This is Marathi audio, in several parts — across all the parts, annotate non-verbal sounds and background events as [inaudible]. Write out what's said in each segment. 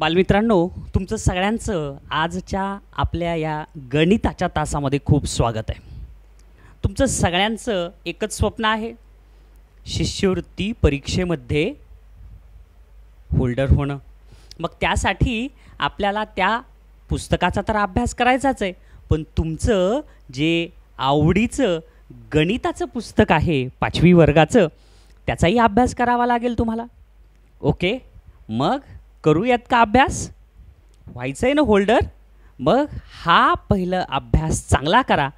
बालमित्रांनो तुमचं सगळ्यांचं आजच्या आपल्या या गणिताच्या तासामध्ये खूप स्वागत आहे तुमचं सगळ्यांचं एकच स्वप्न आहे शिष्यवृत्ती परीक्षेमध्ये होल्डर होणं मग त्यासाठी आपल्याला त्या पुस्तकाचा तर अभ्यास करायचाच आहे पण तुमचं जे आवडीचं गणिताचं पुस्तक आहे पाचवी वर्गाचं त्याचाही अभ्यास करावा लागेल तुम्हाला ओके मग करूयात का अभ्यास व्हायचं आहे ना होल्डर मग हा पहिलं अभ्यास चांगला करा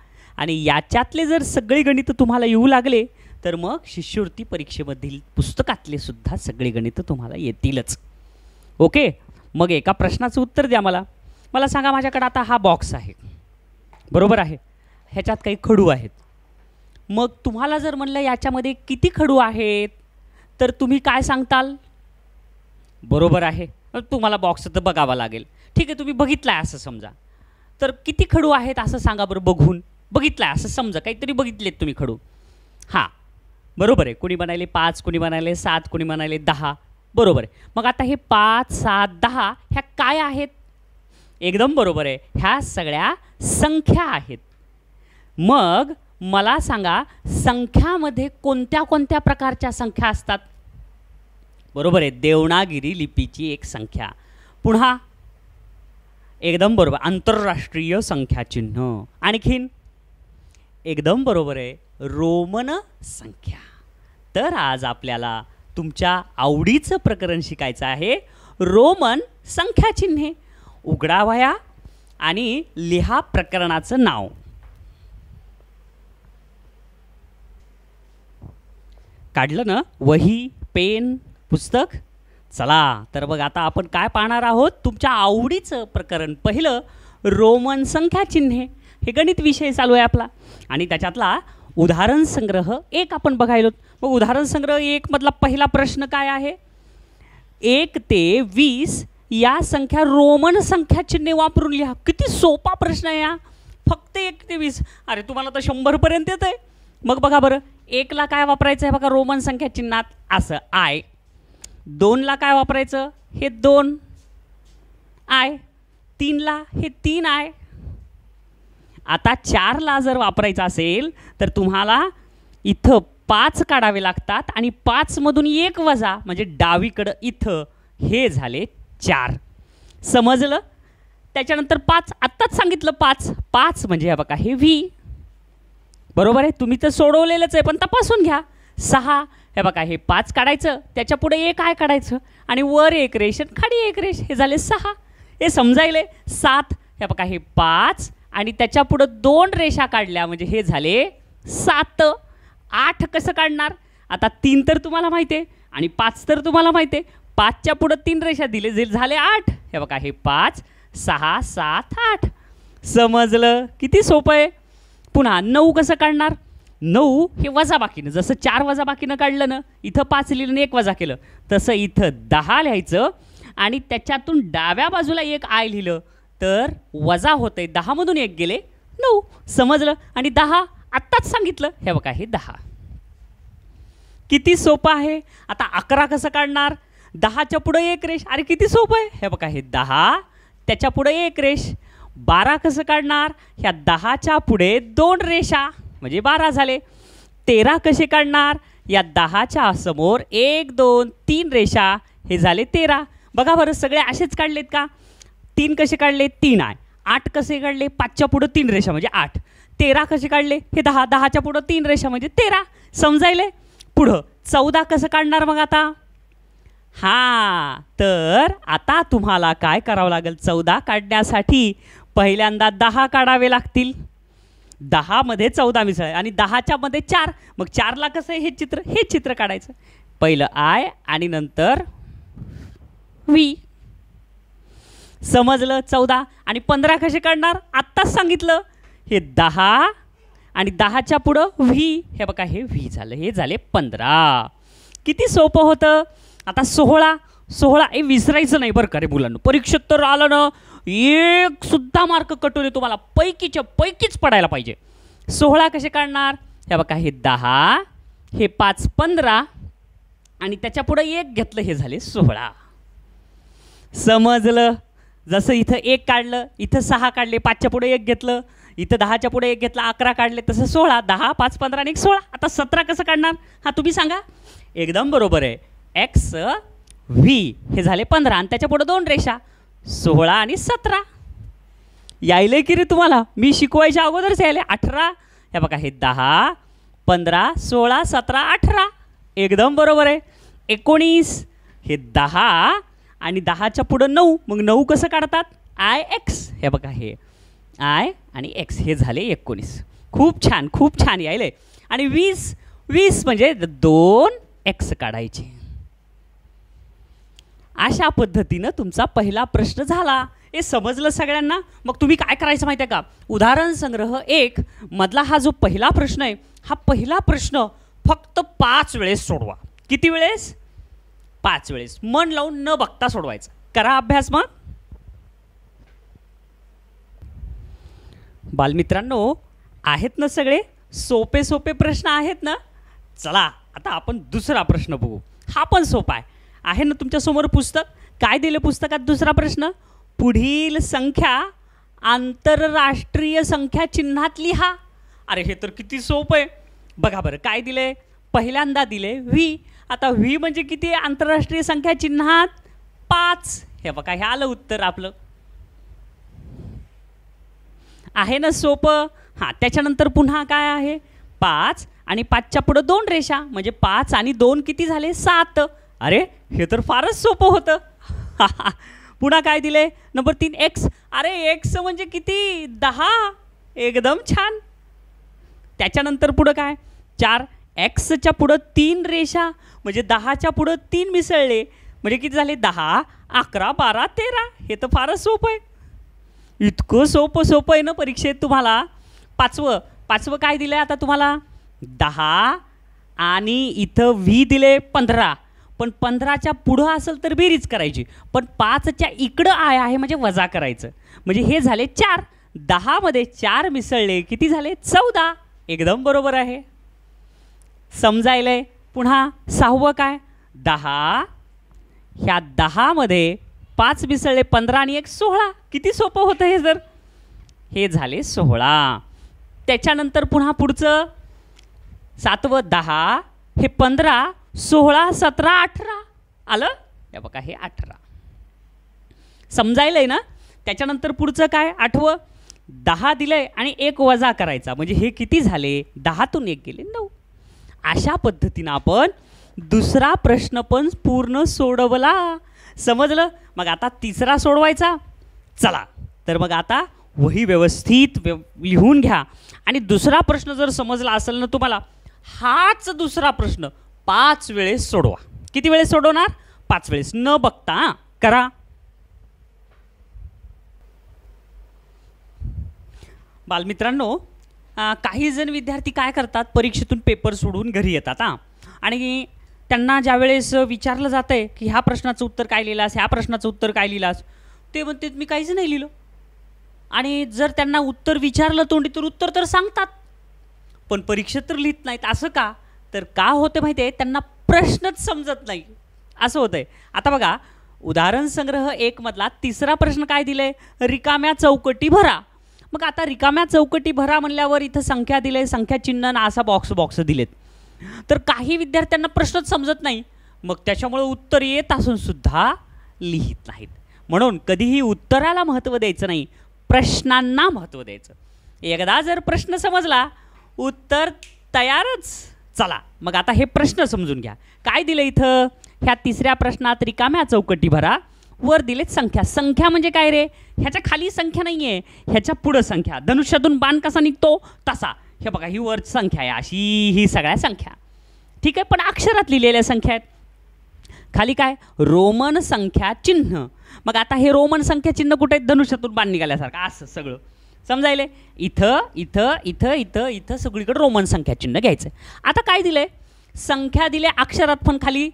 आणि याच्यातले जर सगळी गणितं तुम्हाला येऊ लागले तर मग शिष्यवृत्ती परीक्षेमधील पुस्तकातले सुद्धा सगळी गणितं तुम्हाला येतीलच ओके मग एका प्रश्नाचं उत्तर द्या मला मला सांगा माझ्याकडे आता हा बॉक्स आहे बरोबर आहे ह्याच्यात काही खडू आहेत मग तुम्हाला जर म्हणलं याच्यामध्ये किती खडू आहेत तर तुम्ही काय सांगताल बरोबर आहे तुम्हाला बॉक्स तर बघावा लागेल ठीक आहे तुम्ही बघितला आहे असं समजा तर किती खडू आहेत असं सांगा बरं बघून बघितला आहे असं समजा काहीतरी बघितलेत तुम्ही खडू हां बरोबर आहे कोणी बनायले पाच कोणी बनायले सात कोणी म्हणाले दहा बरोबर आहे मग आता हे पाच सात दहा ह्या काय आहेत एकदम बरोबर आहे ह्या सगळ्या संख्या आहेत मग मला सांगा संख्यामध्ये कोणत्या कोणत्या प्रकारच्या संख्या असतात बरोबर आहे देवनागिरी लिपीची एक संख्या पुन्हा एकदम बरोबर आंतरराष्ट्रीय संख्याचिन्ह आणखीन एकदम बरोबर आहे रोमन संख्या तर आज आपल्याला तुमच्या आवडीचं प्रकरण शिकायचं आहे रोमन संख्याचिन्हे उघडावया आणि लिहा प्रकरणाचं नाव काढलं ना वही पेन पुस्तक चला तर बघ आता आपण काय पाहणार आहोत तुमच्या आवडीचं प्रकरण पहिलं रोमन संख्या चिन्हे हे गणित विषय चालू आहे आपला आणि त्याच्यातला उदाहरण संग्रह एक आपण बघायलो मग उदाहरण संग्रह एक मधला पहिला प्रश्न काय आहे एक ते वीस या संख्या रोमन संख्या चिन्हे वापरून लिहा किती सोपा प्रश्न आहे हा फक्त एक ते वीस अरे तुम्हाला तर शंभरपर्यंत येतं आहे मग बघा बरं एकला काय वापरायचं आहे बघा रोमन संख्या चिन्हात असं आय दोनला काय वापरायचं हे दोन आय तीनला हे तीन आय आता चारला जर वापरायचं असेल तर तुम्हाला इथं पाच काढावे लागतात आणि पाचमधून एक वजा म्हणजे डावीकडं इथं हे झाले चार समजलं त्याच्यानंतर पाच आत्ताच सांगितलं पाच पाच म्हणजे हे बघा हे व्ही बरोबर आहे तुम्ही तर सोडवलेलंच आहे पण तपासून घ्या सहा हे बघा हे पाच काढायचं त्याच्या पुढे एक आय काढायचं आणि वर एक रेष आणि खाली एक रेष हे झाले सहा हे समजायले सात हे बघा हे पाच आणि त्याच्या पुढं दोन रेषा काढल्या म्हणजे हे झाले सात आठ कसं काढणार आता तीन तर तुम्हाला माहिती आहे आणि पाच तर तुम्हाला माहिती आहे पाचच्या पुढं तीन रेषा दिले जे झाले आठ हे बघा हे पाच सहा सात आठ समजलं किती सोपं आहे पुन्हा नऊ कसं काढणार नऊ हे बाकीनं जसं चार बाकीनं काढलं ना इथं पाच लिहिलं एक वजा केलं तसं इथं दहा लिहायचं आणि त्याच्यातून डाव्या बाजूला एक आय लिहिलं तर वजा आहे दहामधून एक गेले नऊ समजलं आणि दहा आत्ताच सांगितलं हे बघा हे दहा किती सोपं आहे आता अकरा कसं काढणार दहाच्या पुढं एक रेश अरे किती सोपं आहे हे बघा हे दहा त्याच्या पुढं एक रेश बारा कसं काढणार ह्या दहाच्या पुढे दोन रेषा म्हणजे बारा झाले तेरा कसे काढणार या दहाच्या समोर एक दोन तीन रेषा हे झाले तेरा बघा बरं सगळे असेच काढलेत का तीन कसे काढले तीन आहे आठ कसे काढले पाचच्या पुढं तीन रेषा म्हणजे आठ तेरा कसे काढले हे दहा दहाच्या पुढं तीन रेषा म्हणजे तेरा समजायले पुढं चौदा कसं काढणार मग आता हा तर आता तुम्हाला काय करावं लागेल चौदा काढण्यासाठी पहिल्यांदा दहा काढावे लागतील दहामध्ये चौदा मिसळ आणि दहाच्या मध्ये चार मग चारला कसं हे चित्र हे चित्र काढायचं पहिलं आय आणि नंतर वी समजलं चौदा आणि पंधरा कसे काढणार आत्ताच सांगितलं हे दहा आणि दहाच्या पुढं व्ही हे बघा हे व्ही झालं हे झाले पंधरा किती सोपं होतं आता सोहळा सोहळा हे विसरायचं नाही बरं का रे मुलांना परीक्षेत तर आलं ना एक सुद्धा मार्क कटवले तुम्हाला पैकीच्या पैकीच पडायला पाहिजे सोहळा कसे काढणार हे बघा हे दहा हे पाच पंधरा आणि त्याच्या पुढे एक घेतलं हे झाले सोहळा समजलं जसं इथं एक काढलं इथं सहा काढले पाचच्या पुढे एक घेतलं इथं दहाच्या पुढे एक घेतला अकरा काढले तसं सोळा दहा पाच पंधरा आणि एक सोळा आता सतरा कसं काढणार हा तुम्ही सांगा एकदम बरोबर आहे एक्स व्ही हे झाले पंधरा आणि त्याच्या पुढं दोन रेषा सोळा आणि सतरा यायले की रे तुम्हाला मी शिकवायच्या अगोदरच यायले अठरा हे बघा हे दहा पंधरा सोळा सतरा अठरा एकदम बरोबर आहे एकोणीस हे दहा आणि दहाच्या पुढं नऊ मग नऊ कसं काढतात आय एक्स हे बघा हे आय आणि एक्स हे झाले एकोणीस खूप छान खूप छान यायले आणि वीस वीस म्हणजे दोन एक्स काढायचे अशा पद्धतीनं तुमचा पहिला प्रश्न झाला हे समजलं सगळ्यांना मग तुम्ही काय करायचं माहिती आहे का उदाहरण संग्रह एक मधला हा जो पहिला प्रश्न आहे हा पहिला प्रश्न फक्त पाच वेळेस सोडवा किती वेळेस पाच वेळेस मन लावून न बघता सोडवायचं करा अभ्यास मग बालमित्रांनो आहेत ना सगळे सोपे सोपे प्रश्न आहेत ना चला आता आपण दुसरा प्रश्न बघू हा पण सोपा आहे आहे ना तुमच्यासमोर पुस्तक काय दिलं पुस्तकात दुसरा प्रश्न पुढील संख्या आंतरराष्ट्रीय संख्या चिन्हात लिहा अरे हे तर किती सोपं आहे बघा बरं काय दिले पहिल्यांदा दिले व्ही आता व्ही म्हणजे किती आंतरराष्ट्रीय संख्या चिन्हात पाच हे बघा हे आलं उत्तर आपलं आहे ना सोपं हां त्याच्यानंतर पुन्हा काय आहे पाच आणि पाचच्या पुढं दोन रेषा म्हणजे पाच आणि दोन किती झाले सात अरे हे तर फारच सोपं होतं [laughs] पुन्हा काय दिले नंबर तीन एक्स अरे एक्स म्हणजे किती दहा एकदम छान त्याच्यानंतर पुढं काय चार एक्सच्या पुढं तीन रेषा म्हणजे दहाच्या पुढं तीन मिसळले म्हणजे किती झाले दहा अकरा बारा तेरा हे तर फारच सोपं आहे इतकं सोपं सोपं आहे ना परीक्षेत तुम्हाला पाचवं पाचवं काय दिलं आहे आता तुम्हाला दहा आणि इथं व्ही दिले पंधरा पण पंधराच्या पुढं असेल तर बेरीज करायची पण पाचच्या इकडं आय आहे म्हणजे वजा करायचं म्हणजे हे झाले चार दहामध्ये चार मिसळले किती झाले चौदा एकदम बरोबर आहे समजायलं पुन्हा सहावं काय दहा ह्या दहामध्ये पाच मिसळले पंधरा आणि एक सोळा किती सोपं होतं हे जर हे झाले सोहळा त्याच्यानंतर पुन्हा पुढचं सातवं दहा हे पंधरा सोळा सतरा अठरा आलं हे बघा हे अठरा समजायला आहे ना त्याच्यानंतर पुढचं काय आठवं दहा दिलंय आणि एक वजा करायचा म्हणजे हे किती झाले दहातून एक गेले नऊ अशा पद्धतीनं आपण दुसरा प्रश्न पण पूर्ण सोडवला समजलं मग आता तिसरा सोडवायचा चला तर मग आता वही व्यवस्थित लिहून घ्या आणि दुसरा प्रश्न जर समजला असेल ना तुम्हाला हाच दुसरा प्रश्न पाच वेळेस सोडवा किती वेळेस सोडवणार पाच वेळेस न बघता करा बालमित्रांनो काही जण विद्यार्थी काय करतात परीक्षेतून पेपर सोडून घरी येतात हां आणि त्यांना ज्या वेळेस विचारलं जातं आहे की ह्या प्रश्नाचं उत्तर काय लिहिलास ह्या प्रश्नाचं उत्तर काय लिहिलास ते म्हणते मी काहीच नाही लिहिलं आणि जर त्यांना उत्तर विचारलं तोंडी तर उत्तर तर सांगतात पण परीक्षेत तर लिहित नाहीत असं का तर का होते माहिती आहे त्यांना प्रश्नच समजत नाही असं होतं आहे आता बघा उदाहरण संग्रह एकमधला तिसरा प्रश्न काय दिलाय आहे रिकाम्या चौकटी भरा मग आता रिकाम्या चौकटी भरा म्हणल्यावर इथं संख्या दिले संख्या चिन्ह असा बॉक्स बॉक्स दिलेत तर काही विद्यार्थ्यांना प्रश्नच समजत नाही मग त्याच्यामुळे उत्तर येत असून सुद्धा लिहित नाहीत म्हणून कधीही उत्तराला महत्त्व द्यायचं नाही प्रश्नांना महत्त्व द्यायचं एकदा जर प्रश्न समजला उत्तर तयारच चला मग आता हे प्रश्न समजून घ्या काय दिलं इथं ह्या तिसऱ्या प्रश्नात रिकाम्या चौकटी भरा वर दिलेत संख्या संख्या म्हणजे काय रे ह्याच्या खाली संख्या नाही आहे ह्याच्या पुढं संख्या धनुष्यातून बाण कसा निघतो तसा हे बघा ही वर संख्या आहे अशी ही सगळ्या संख्या ठीक आहे पण अक्षरात लिहिलेल्या संख्या आहेत खाली काय रोमन संख्या चिन्ह मग आता हे रोमन संख्या चिन्ह कुठे आहेत धनुष्यातून बाण निघाल्यासारखं असं सगळं समजायले इथं इथं इथं इथं इथं सगळीकडे रोमन चिन्ह घ्यायचं आता काय दिलं आहे संख्या दिल्या अक्षरात पण खाली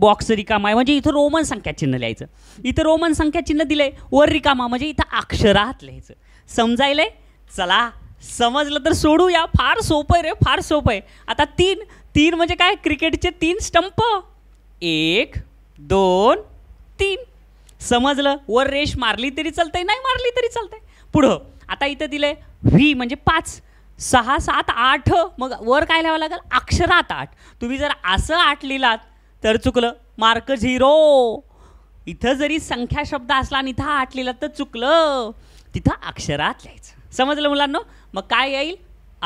बॉक्स रिकामा आहे म्हणजे इथं रोमन चिन्ह लिहायचं इथं रोमन संख्या चिन्ह आहे वर रिकामा म्हणजे इथं अक्षरात लिहायचं समजायलं चला समजलं तर सोडूया फार सोपं आहे रे फार सोपं आहे आता तीन तीन म्हणजे काय क्रिकेटचे तीन स्टंप एक दोन तीन समजलं वर रेष मारली तरी चालतंय नाही मारली तरी चालतंय पुढं आता इथं दिलं आहे व्ही म्हणजे पाच सहा सात आठ मग वर काय लिहावं लागेल अक्षरात आठ तुम्ही जर असं आठ लिहिलात तर चुकलं मार्क झिरो इथं जरी संख्या शब्द असला आणि इथं आठ लिहिलात तर चुकलं तिथं अक्षरात लिहायचं समजलं मुलांना मग काय येईल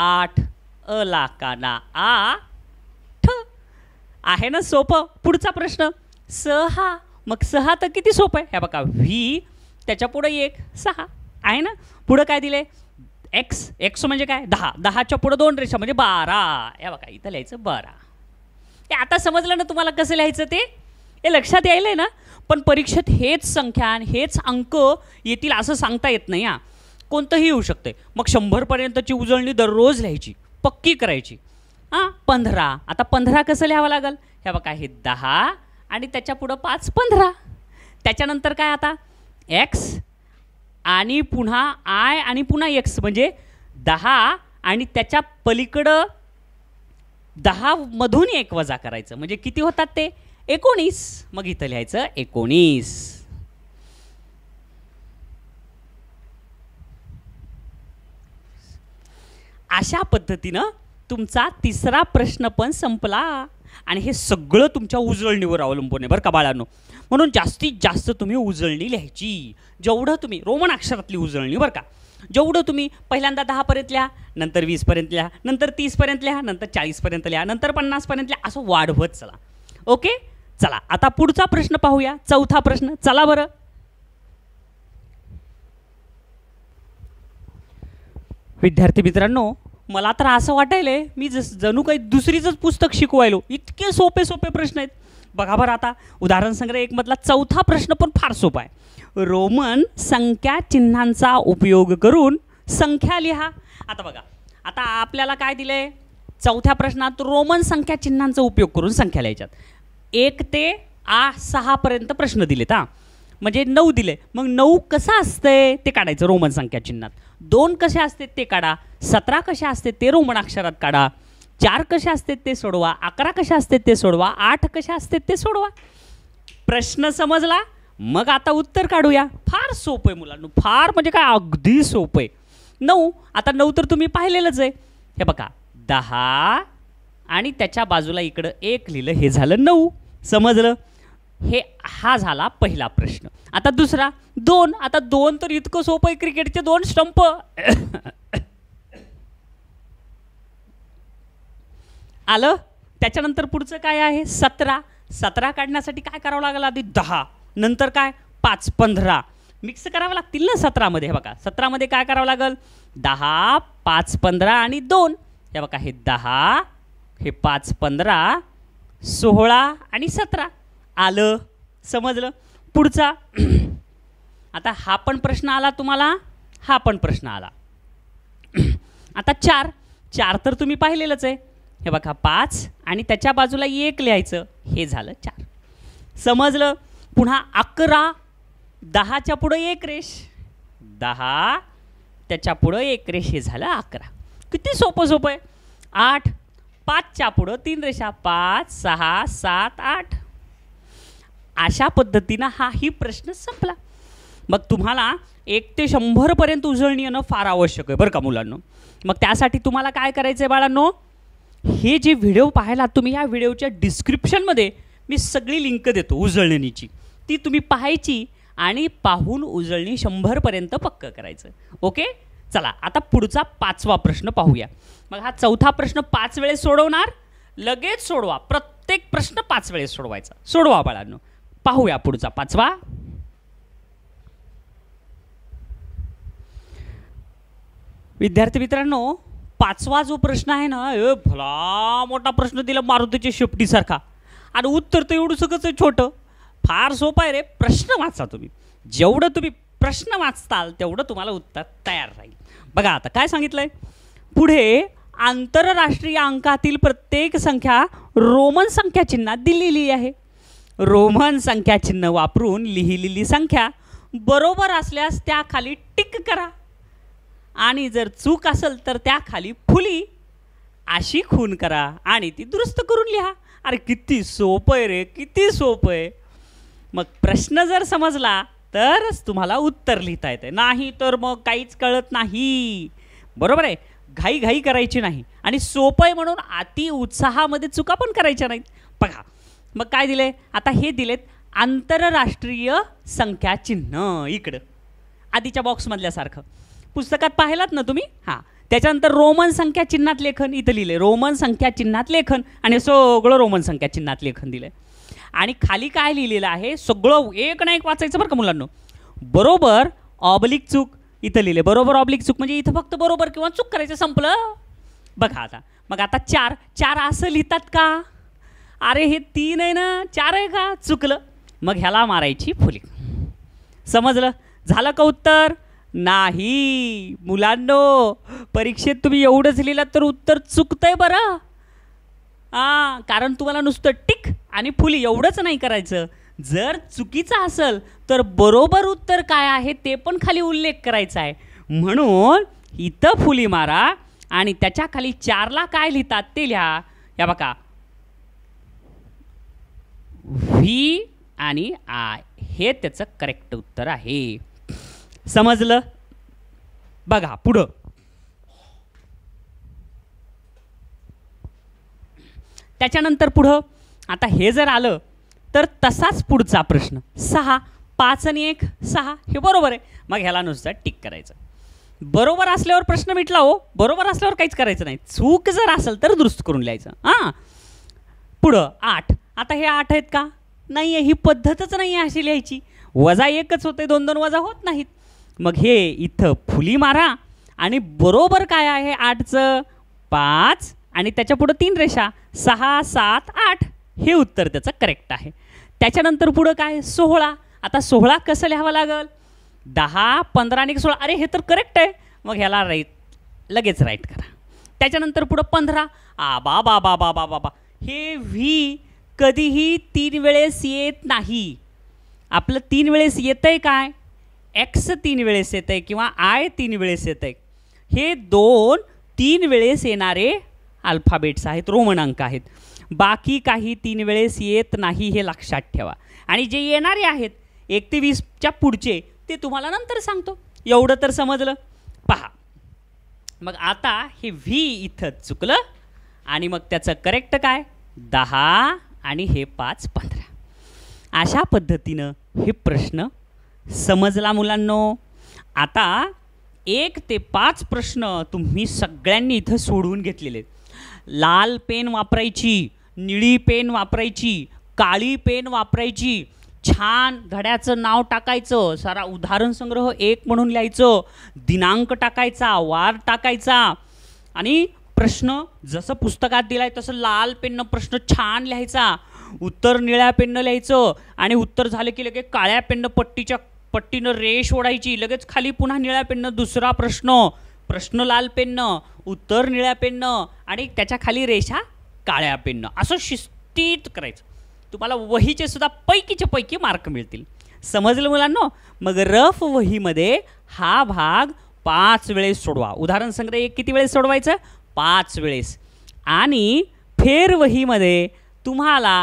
आठ अ ना आ ठ आहे ना सोपं पुढचा प्रश्न सहा मग सहा तर किती सोपं आहे हे बघा व्ही त्याच्या एक सहा आहे ना पुढं काय दिले एक्स एक्स म्हणजे काय दहा दहाच्या पुढं दोन रेषा म्हणजे बारा या बघा इथं लिहायचं बारा ते आता समजलं ना तुम्हाला कसं लिहायचं ते हे लक्षात यायलं आहे ना पण परीक्षेत हेच संख्या आणि हेच अंक येतील असं सांगता येत नाही हां कोणतंही येऊ शकतं मग शंभरपर्यंतची उजळणी दररोज लिहायची पक्की करायची हां पंधरा आता पंधरा कसं लिहावं लागेल ह्या बघा हे दहा आणि त्याच्या पुढं पाच पंधरा त्याच्यानंतर काय आता एक्स आणि पुन्हा आय आणि पुन्हा एक्स म्हणजे दहा आणि त्याच्या पलीकडं मधून एक वजा करायचं म्हणजे किती होतात ते एकोणीस मग इथं लिहायचं एकोणीस अशा पद्धतीनं तुमचा तिसरा प्रश्न पण संपला आणि हे सगळं तुमच्या उजळणीवर अवलंबून आहे बरं का बाळांनो म्हणून जास्तीत जास्त तुम्ही उजळणी लिहायची जेवढं तुम्ही रोमन अक्षरातली उजळणी बरं का जेवढं तुम्ही पहिल्यांदा दहापर्यंत लिहा नंतर वीसपर्यंत लिहा नंतर तीसपर्यंत लिहा नंतर चाळीसपर्यंत लिहा नंतर पन्नासपर्यंत लिहा असं वाढवत चला ओके चला आता पुढचा प्रश्न पाहूया चौथा प्रश्न चला बरं विद्यार्थी मित्रांनो मला तर असं वाटायलं मी जस जणू काही दुसरीचंच पुस्तक शिकवायलो इतके सोपे सोपे प्रश्न आहेत बघा बरं आता उदाहरण संग्रह एकमधला चौथा प्रश्न पण फार सोपा आहे रोमन संख्या चिन्हांचा उपयोग करून संख्या लिहा आता बघा आता आपल्याला काय दिलं आहे चौथ्या प्रश्नात रोमन संख्या चिन्हांचा उपयोग करून संख्या लिहायच्यात एक ते आ सहापर्यंत प्रश्न दिलेत हां म्हणजे नऊ दिले मग नऊ कसं असते ते काढायचं रोमन संख्या चिन्हात दोन कसे असते ते काढा सतरा कशा असते ते रोमन अक्षरात काढा चार कशा असते ते सोडवा अकरा कशा असते ते सोडवा आठ कशा असते ते सोडवा प्रश्न समजला मग आता उत्तर काढूया फार सोपं आहे मुलांनो फार म्हणजे काय अगदी सोपं आहे नऊ आता नऊ तर तुम्ही पाहिलेलंच आहे हे बघा दहा आणि त्याच्या बाजूला इकडं एक लिहिलं हे झालं नऊ समजलं हे हा झाला पहिला प्रश्न आता दुसरा दोन आता दोन तर इतकं सोपं आहे क्रिकेटचे दोन स्टंप आलं त्याच्यानंतर पुढचं काय आहे सतरा सतरा काढण्यासाठी काय करावं लागलं आधी दहा नंतर काय पाच पंधरा मिक्स करावं लागतील ना सतरामध्ये हे बघा सतरामध्ये काय करावं लागेल दहा पाच पंधरा आणि दोन हे बघा हे दहा हे पाच पंधरा सोळा आणि सतरा आलं समजलं पुढचा [clears throat] आता हा पण प्रश्न आला तुम्हाला हा पण प्रश्न आला [clears throat] आता चार चार तर तुम्ही पाहिलेलंच आहे हे बघा पाच आणि त्याच्या बाजूला एक लिहायचं हे झालं चार समजलं पुन्हा अकरा दहाच्या पुढं एक रेष दहा त्याच्या पुढं एक रेष हे झालं अकरा किती सोपं सोपं आहे आठ पाचच्या पुढं तीन रेषा पाच सहा सात आठ अशा पद्धतीनं हाही प्रश्न संपला मग तुम्हाला एक ते शंभरपर्यंत उजळणी येणं फार आवश्यक आहे बरं का मुलांनो मग त्यासाठी तुम्हाला काय करायचं आहे बाळांनो हे जे व्हिडिओ पाहायला तुम्ही ह्या व्हिडिओच्या डिस्क्रिप्शनमध्ये मी सगळी लिंक देतो उजळणीची ती तुम्ही पाहायची आणि पाहून उजळणी शंभरपर्यंत पक्क करायचं ओके चला आता पुढचा पाचवा प्रश्न पाहूया मग हा चौथा प्रश्न पाच वेळेस सोडवणार लगेच सोडवा प्रत्येक प्रश्न पाच वेळेस सोडवायचा सोडवा बाळांनो पाहूया पुढचा पाचवा विद्यार्थी मित्रांनो पाचवा जो प्रश्न आहे ना ए भला मोठा प्रश्न दिला मारुतीच्या शेपटीसारखा आणि उत्तर तर एवढं सगळंच छोटं फार सोपं आहे रे प्रश्न वाचा तुम्ही जेवढं तुम्ही प्रश्न वाचताल तेवढं तुम्हाला उत्तर तयार राहील बघा आता काय सांगितलं पुढे आंतरराष्ट्रीय अंकातील प्रत्येक संख्या रोमन संख्या चिन्हात दिलेली आहे रोमन संख्या चिन्ह वापरून लिहिलेली संख्या बरोबर असल्यास त्याखाली टिक करा आणि जर चूक असेल तर त्याखाली फुली अशी खून करा आणि ती दुरुस्त करून लिहा अरे किती सोपं आहे रे किती सोपं आहे मग प्रश्न जर समजला तरच तुम्हाला उत्तर लिहिता येते नाही तर मग काहीच कळत नाही बरोबर आहे घाई घाई करायची नाही आणि सोपं आहे म्हणून अति उत्साहामध्ये चुका पण करायच्या नाहीत बघा मग काय दिले आता हे दिलेत आंतरराष्ट्रीय संख्या चिन्ह इकडं आधीच्या बॉक्समधल्यासारखं पुस्तकात पाहिलात ना तुम्ही हां त्याच्यानंतर रोमन संख्या चिन्हात लेखन इथं लिहिले रोमन संख्या चिन्हात लेखन आणि सगळं रोमन संख्या चिन्हात लेखन दिलं आणि खाली काय लिहिलेलं आहे सगळं एक ना एक वाचायचं बरं का मुलांनो बरोबर ऑब्लिक चूक इथं लिहिले बरोबर ऑब्लिक चूक म्हणजे इथं फक्त बरोबर किंवा चूक करायचं संपलं बघा आता मग आता चार चार असं लिहितात का अरे हे तीन आहे ना चार आहे का चुकलं मग ह्याला मारायची फुली समजलं झालं का उत्तर नाही मुलांनो परीक्षेत तुम्ही एवढंच लिहिलात तर उत्तर चुकतंय बरं आ कारण तुम्हाला नुसतं टिक आणि फुली एवढंच नाही करायचं जर चुकीचं असेल तर बरोबर उत्तर काय आहे ते पण खाली उल्लेख करायचा आहे म्हणून इथं फुली मारा आणि त्याच्या खाली चारला काय लिहितात ते लिहा या बघा व्ही आणि आय हे त्याचं करेक्ट उत्तर आहे समजलं बघा पुढं त्याच्यानंतर पुढं आता हे जर आलं तर तसाच पुढचा प्रश्न सहा पाच आणि एक सहा हे बरोबर आहे मग ह्याला नुसतं टिक करायचं बरोबर असल्यावर प्रश्न मिटला हो बरोबर असल्यावर काहीच करायचं नाही चूक जर असेल तर दुरुस्त करून लिहायचं हां पुढं आठ आता हे आठ आहेत का नाही आहे ही पद्धतच नाही आहे अशी लिहायची वजा एकच होते दोन दोन वजा होत नाहीत मग हे इथं फुली मारा आणि बरोबर काय आहे आठचं पाच आणि त्याच्या पुढं तीन रेषा सहा सात आठ हे उत्तर त्याचं करेक्ट आहे त्याच्यानंतर पुढं काय सोहळा आता सोहळा कसं लिहावं लागेल दहा पंधरा आणि सोळा अरे हे तर करेक्ट आहे मग ह्याला राईट लगेच राईट करा त्याच्यानंतर पुढं पंधरा आ बा बा बा बा बा बा हे व्ही कधीही तीन वेळेस येत नाही आपलं तीन वेळेस येतं आहे काय एक्स तीन वेळेस येतं आहे किंवा आय तीन वेळेस येतं आहे हे दोन तीन वेळेस येणारे अल्फाबेट्स आहेत रोमन अंक आहेत बाकी काही तीन वेळेस येत नाही हे लक्षात ठेवा आणि जे येणारे आहेत एक ते वीसच्या पुढचे ते तुम्हाला नंतर सांगतो एवढं तर समजलं पहा मग आता हे व्ही इथं चुकलं आणि मग त्याचं करेक्ट काय दहा आणि हे पाच पंधरा अशा पद्धतीनं हे प्रश्न समजला मुलांनो आता एक ते पाच प्रश्न तुम्ही सगळ्यांनी इथं सोडवून घेतलेले लाल पेन वापरायची निळी पेन वापरायची काळी पेन वापरायची छान घड्याचं नाव टाकायचं सारा उदाहरण संग्रह एक म्हणून लिहायचं दिनांक टाकायचा वार टाकायचा आणि प्रश्न जसं पुस्तकात दिलाय तसं लाल पेननं प्रश्न छान लिहायचा उत्तर निळ्या पेननं लिहायचं आणि उत्तर झालं की लगेच काळ्या पेननं पट्टीच्या पट्टीनं रेष ओढायची लगेच खाली पुन्हा निळ्या पेननं दुसरा प्रश्न प्रश्न लाल पेननं उत्तर निळ्या पेननं आणि त्याच्या खाली रेषा काळ्या पेननं असं शिस्तीत करायचं तुम्हाला वहीचे सुद्धा पैकीचे पैकी मार्क मिळतील समजलं मुलांना मग रफ वहीमध्ये हा भाग पाच वेळेस सोडवा उदाहरण संग्रह एक किती वेळेस सोडवायचं पाच वेळेस आणि फेरवहीमध्ये तुम्हाला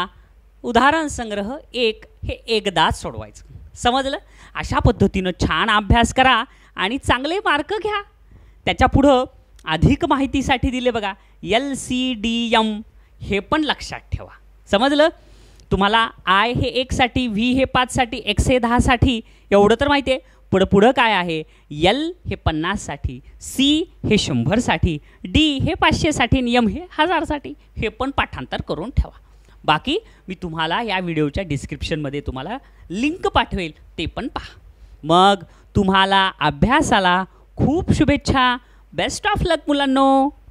उदाहरण संग्रह एक हे एकदाच सोडवायचं समजलं अशा पद्धतीनं छान अभ्यास करा आणि चांगले मार्क घ्या त्याच्या अधिक माहितीसाठी दिले बघा एल सी डी यम हे पण लक्षात ठेवा समजलं तुम्हाला आय हे एकसाठी व्ही हे पाचसाठी एक्स हे दहासाठी एवढं तर माहिती आहे पुढं पुढं काय आहे यल हे पन्नाससाठी सी हे शंभरसाठी डी हे पाचशेसाठी नियम हे हजारसाठी हे पण पाठांतर करून ठेवा बाकी मी तुम्हाला या व्हिडिओच्या डिस्क्रिप्शनमध्ये तुम्हाला लिंक पाठवेल ते पण पहा मग तुम्हाला अभ्यासाला खूप शुभेच्छा बेस्ट ऑफ लक मुलांनो